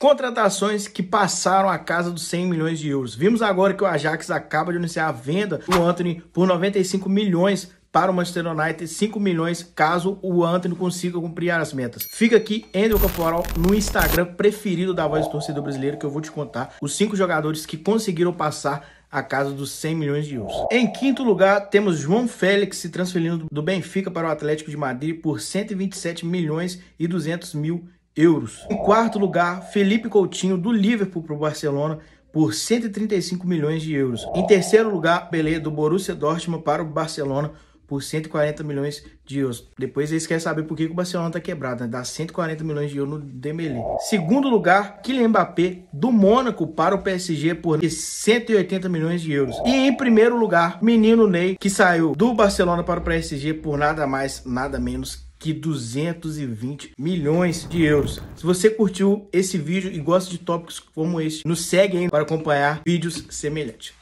Contratações que passaram a casa dos 100 milhões de euros. Vimos agora que o Ajax acaba de anunciar a venda do Anthony por 95 milhões para o Manchester United, 5 milhões caso o Anthony consiga cumprir as metas. Fica aqui, Andrew Caporal, no Instagram preferido da voz do torcedor brasileiro, que eu vou te contar os cinco jogadores que conseguiram passar a casa dos 100 milhões de euros. Em quinto lugar, temos João Félix se transferindo do Benfica para o Atlético de Madrid por 127 milhões e 200 mil euros. Em quarto lugar, Felipe Coutinho do Liverpool para o Barcelona por 135 milhões de euros. Em terceiro lugar, Pelé do Borussia Dortmund para o Barcelona por 140 milhões de euros. Depois eles querem saber por que o Barcelona está quebrado, né? Dá 140 milhões de euros no Dembélé. Segundo lugar, Kylian Mbappé do Mônaco para o PSG por 180 milhões de euros. E em primeiro lugar, menino Ney que saiu do Barcelona para o PSG por nada mais, nada menos que 220 milhões de euros. Se você curtiu esse vídeo e gosta de tópicos como esse, nos segue aí para acompanhar vídeos semelhantes.